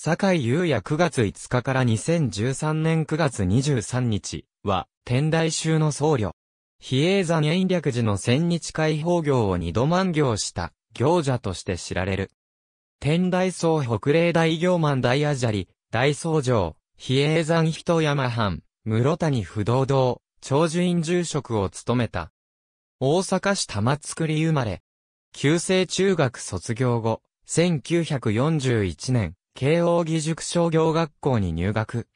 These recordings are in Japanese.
坂井優也9月5日から2013年9月23日は、天台宗の僧侶。比叡山延暦寺の千日解放業を二度満行した行者として知られる。天台僧北霊大行満大アジャリ、大僧城、比叡山人山藩、室谷不動堂、長寿院住職を務めた。大阪市玉造生まれ。旧制中学卒業後、1941年、慶応義塾商業学校に入学。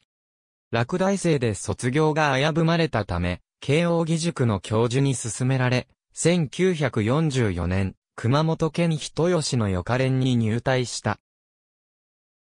落第生で卒業が危ぶまれたため、慶応義塾の教授に勧められ、1944年、熊本県人吉の予科連に入隊した。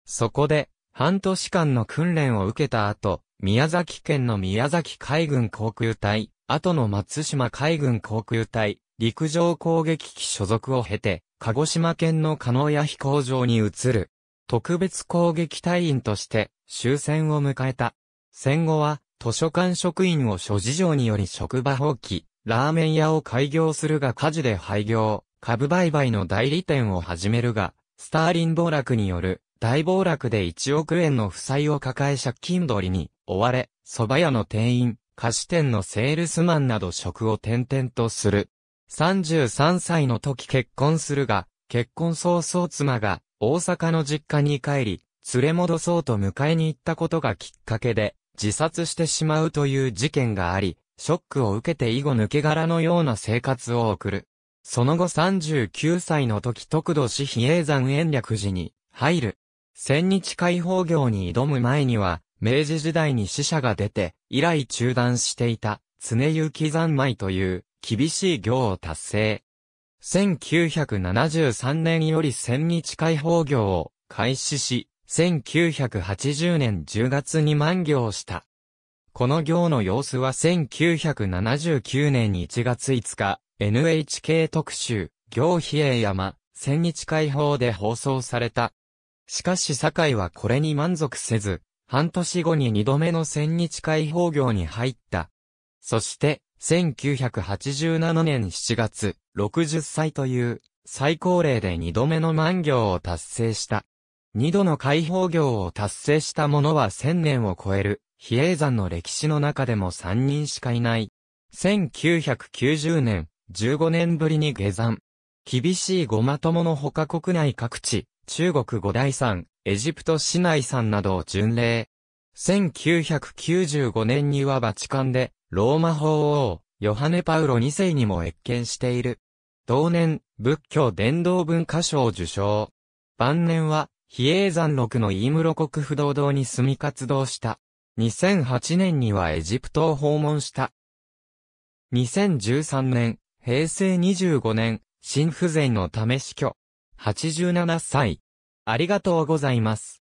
そこで、半年間の訓練を受けた後、宮崎県の宮崎海軍航空隊、後の松島海軍航空隊、陸上攻撃機所属を経て、鹿児島県の加納屋飛行場に移る。特別攻撃隊員として終戦を迎えた。戦後は図書館職員を諸事情により職場放棄、ラーメン屋を開業するが火事で廃業、株売買の代理店を始めるが、スターリン暴落による大暴落で1億円の負債を抱え借金取りに追われ、蕎麦屋の店員、菓子店のセールスマンなど職を転々とする。33歳の時結婚するが、結婚早々妻が大阪の実家に帰り、連れ戻そうと迎えに行ったことがきっかけで、自殺してしまうという事件があり、ショックを受けて以後抜け殻のような生活を送る。その後39歳の時特度市比叡山延暦寺に入る。千日解放業に挑む前には、明治時代に死者が出て、以来中断していた、常行三昧という、厳しい行を達成。1973年より千日開放業を開始し、1980年10月に満業した。この業の様子は1979年1月5日、NHK 特集、業比叡山、千日開放で放送された。しかし堺はこれに満足せず、半年後に二度目の千日開放業に入った。そして、1987年7月、60歳という最高齢で2度目の万行を達成した。2度の解放行を達成した者は1000年を超える、比叡山の歴史の中でも3人しかいない。1990年、15年ぶりに下山。厳しいごまとものほか国内各地、中国五大山、エジプト市内山などを巡礼。1995年にはバチカンで、ローマ法王、ヨハネ・パウロ2世にも越見している。同年、仏教伝道文化賞受賞。晩年は、比叡山六の飯室国不動堂に住み活動した。2008年にはエジプトを訪問した。2013年、平成25年、心不全のため死去。87歳。ありがとうございます。